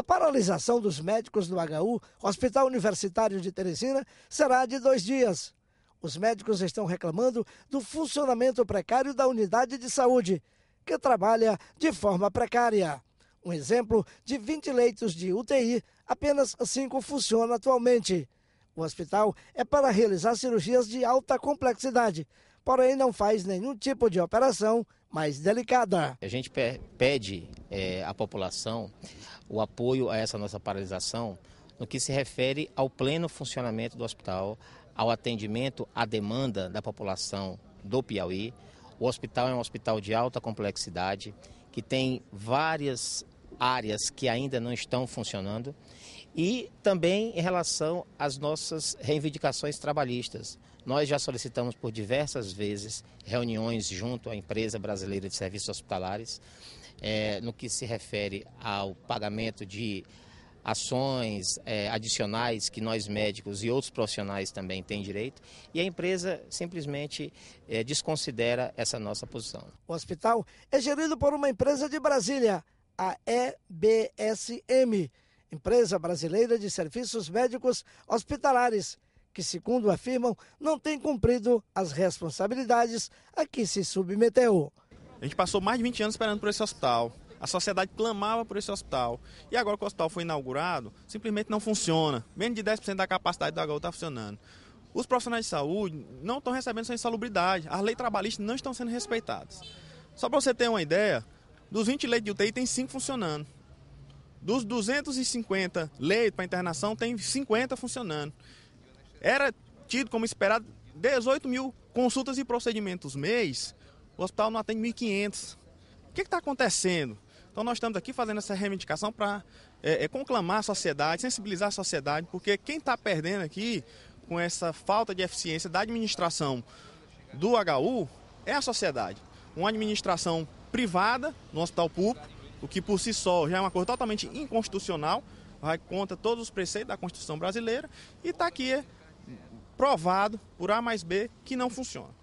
A paralisação dos médicos do HU, Hospital Universitário de Teresina, será de dois dias. Os médicos estão reclamando do funcionamento precário da unidade de saúde, que trabalha de forma precária. Um exemplo de 20 leitos de UTI, apenas 5 funcionam atualmente. O hospital é para realizar cirurgias de alta complexidade, porém não faz nenhum tipo de operação mais delicada. A gente pede é, a população o apoio a essa nossa paralisação no que se refere ao pleno funcionamento do hospital, ao atendimento à demanda da população do Piauí. O hospital é um hospital de alta complexidade, que tem várias áreas que ainda não estão funcionando, e também em relação às nossas reivindicações trabalhistas. Nós já solicitamos por diversas vezes reuniões junto à empresa brasileira de serviços hospitalares é, no que se refere ao pagamento de ações é, adicionais que nós médicos e outros profissionais também têm direito e a empresa simplesmente é, desconsidera essa nossa posição. O hospital é gerido por uma empresa de Brasília, a EBSM, Empresa Brasileira de Serviços Médicos Hospitalares, que, segundo afirmam, não tem cumprido as responsabilidades a que se submeteu. A gente passou mais de 20 anos esperando por esse hospital. A sociedade clamava por esse hospital. E agora que o hospital foi inaugurado, simplesmente não funciona. Menos de 10% da capacidade do HU está funcionando. Os profissionais de saúde não estão recebendo sua insalubridade. As leis trabalhistas não estão sendo respeitadas. Só para você ter uma ideia, dos 20 leitos de UTI, tem 5 funcionando. Dos 250 leitos para internação, tem 50 funcionando. Era tido como esperado 18 mil consultas e procedimentos mês o hospital não atende 1.500. O que é está acontecendo? Então nós estamos aqui fazendo essa reivindicação para é, é, conclamar a sociedade, sensibilizar a sociedade, porque quem está perdendo aqui com essa falta de eficiência da administração do HU é a sociedade. Uma administração privada no hospital público, o que por si só já é uma coisa totalmente inconstitucional, vai contra todos os preceitos da Constituição brasileira e está aqui é, provado por A mais B que não funciona.